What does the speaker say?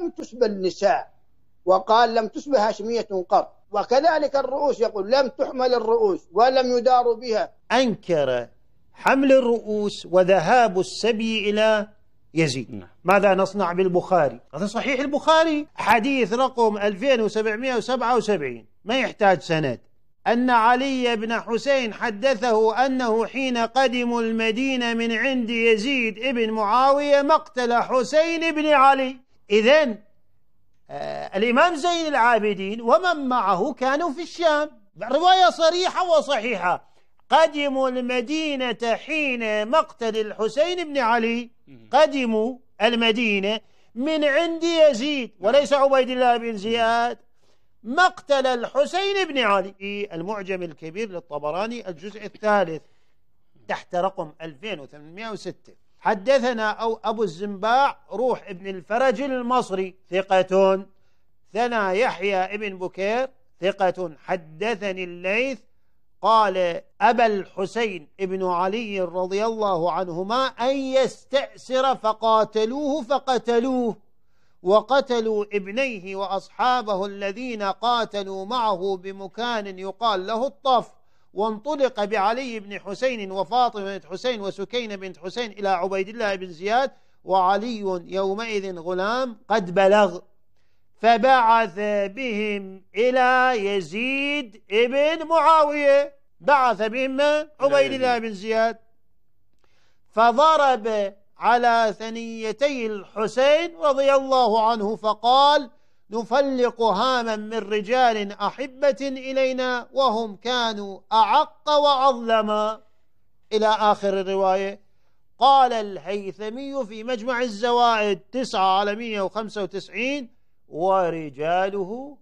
لم تسب النساء وقال لم تسب هاشمية قط وكذلك الرؤوس يقول لم تحمل الرؤوس ولم يدار بها أنكر حمل الرؤوس وذهاب السبي إلى يزيد نعم. ماذا نصنع بالبخاري هذا صحيح البخاري حديث رقم 2777 ما يحتاج سند أن علي بن حسين حدثه أنه حين قدموا المدينة من عند يزيد بن معاوية مقتل حسين بن علي إذن آه، الإمام زين العابدين ومن معه كانوا في الشام رواية صريحة وصحيحة قدموا المدينة حين مقتل الحسين بن علي قدموا المدينة من عند يزيد نعم. وليس عبيد الله بن زياد مقتل الحسين بن علي المعجم الكبير للطبراني الجزء الثالث تحت رقم 2806 حدثنا أو أبو الزنباع روح ابن الفرج المصري ثقة ثنى يحيى ابن بكير ثقة حدثني الليث قال أبا الحسين ابن علي رضي الله عنهما أن يستأسر فقاتلوه فقتلوه وقتلوا ابنيه وأصحابه الذين قاتلوا معه بمكان يقال له الطف وانطلق بعلي بن حسين وفاطمة بنت حسين وسكينة بنت حسين إلى عبيد الله بن زياد وعلي يومئذ غلام قد بلغ فبعث بهم إلى يزيد ابن معاوية بعث بهم عبيد الله بن زياد فضرب على ثنيتي الحسين رضي الله عنه فقال نفلق هاما من رجال أحبة إلينا وهم كانوا أعق وأظلما إلى آخر الرواية قال الهيثمي في مجمع الزوائد 9 على 195 ورجاله